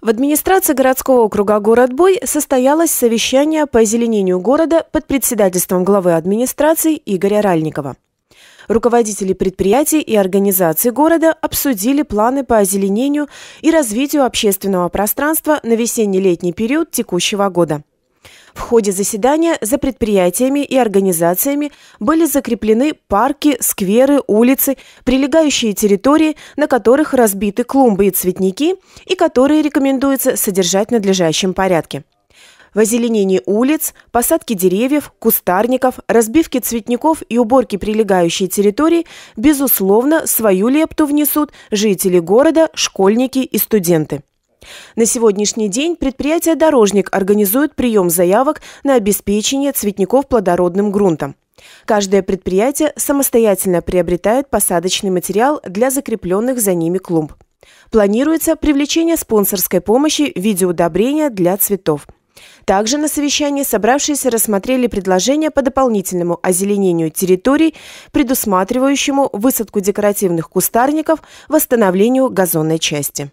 В администрации городского округа «Город Бой» состоялось совещание по озеленению города под председательством главы администрации Игоря Ральникова. Руководители предприятий и организаций города обсудили планы по озеленению и развитию общественного пространства на весенне-летний период текущего года – в ходе заседания за предприятиями и организациями были закреплены парки, скверы, улицы, прилегающие территории, на которых разбиты клумбы и цветники и которые рекомендуется содержать в надлежащем порядке в озеленении улиц, посадке деревьев, кустарников, разбивке цветников и уборке прилегающей территории, безусловно, свою лепту внесут жители города, школьники и студенты. На сегодняшний день предприятие «Дорожник» организует прием заявок на обеспечение цветников плодородным грунтом. Каждое предприятие самостоятельно приобретает посадочный материал для закрепленных за ними клумб. Планируется привлечение спонсорской помощи в виде удобрения для цветов. Также на совещании собравшиеся рассмотрели предложение по дополнительному озеленению территорий, предусматривающему высадку декоративных кустарников, восстановлению газонной части.